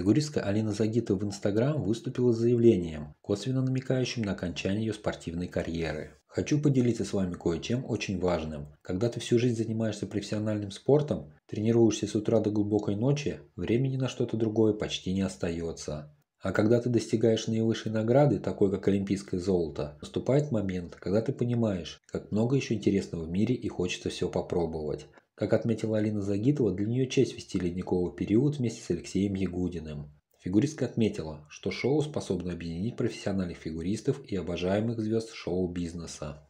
Фигуристка Алина Загита в Инстаграм выступила с заявлением, косвенно намекающим на окончание ее спортивной карьеры. Хочу поделиться с вами кое-чем очень важным. Когда ты всю жизнь занимаешься профессиональным спортом, тренируешься с утра до глубокой ночи, времени на что-то другое почти не остается. А когда ты достигаешь наивысшей награды, такой как олимпийское золото, наступает момент, когда ты понимаешь, как много еще интересного в мире и хочется все попробовать. Как отметила Алина Загитова, для нее честь вести «Ледниковый период» вместе с Алексеем Ягудиным. Фигуристка отметила, что шоу способно объединить профессиональных фигуристов и обожаемых звезд шоу-бизнеса.